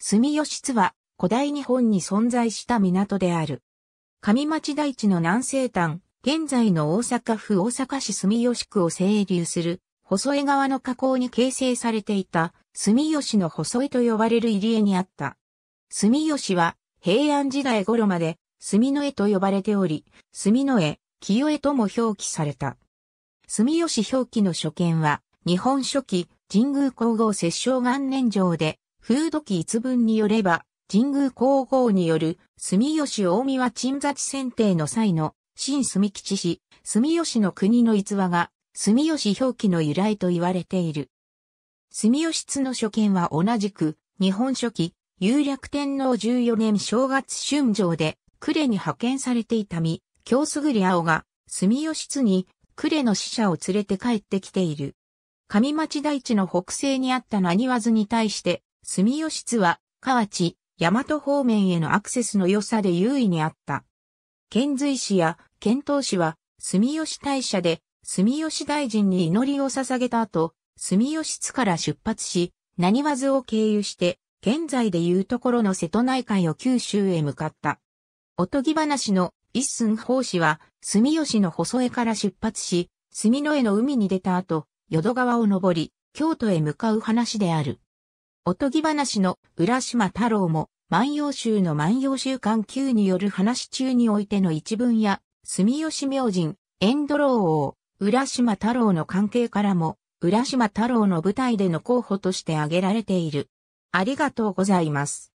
住吉津は古代日本に存在した港である。上町大地の南西端、現在の大阪府大阪市住吉区を清流する、細江川の河口に形成されていた、住吉の細江と呼ばれる入り江にあった。住吉は平安時代頃まで、住の江と呼ばれており、住の江、清江とも表記された。住吉表記の所見は、日本初期、神宮皇后摂政元年上で、風土記一文によれば、神宮皇后による住吉大宮鎮座地選定の際の新住吉氏、住吉の国の逸話が住吉表記の由来と言われている。住吉津の所見は同じく日本書紀、有略天皇14年正月春城で呉に派遣されていた身、京すぐり青が住吉津に呉の使者を連れて帰ってきている。上町大地の北西にあった何わずに対して、住吉津は、河内、大和方面へのアクセスの良さで優位にあった。遣隋使や遣唐使は、住吉大社で、住吉大臣に祈りを捧げた後、住吉津から出発し、何和津を経由して、現在でいうところの瀬戸内海を九州へ向かった。おとぎ話の一寸法師は、住吉の細江から出発し、住之江の海に出た後、淀川を登り、京都へ向かう話である。おとぎ話の浦島太郎も、万葉集の万葉集館9による話中においての一文や、住吉明神、エンドロー王、浦島太郎の関係からも、浦島太郎の舞台での候補として挙げられている。ありがとうございます。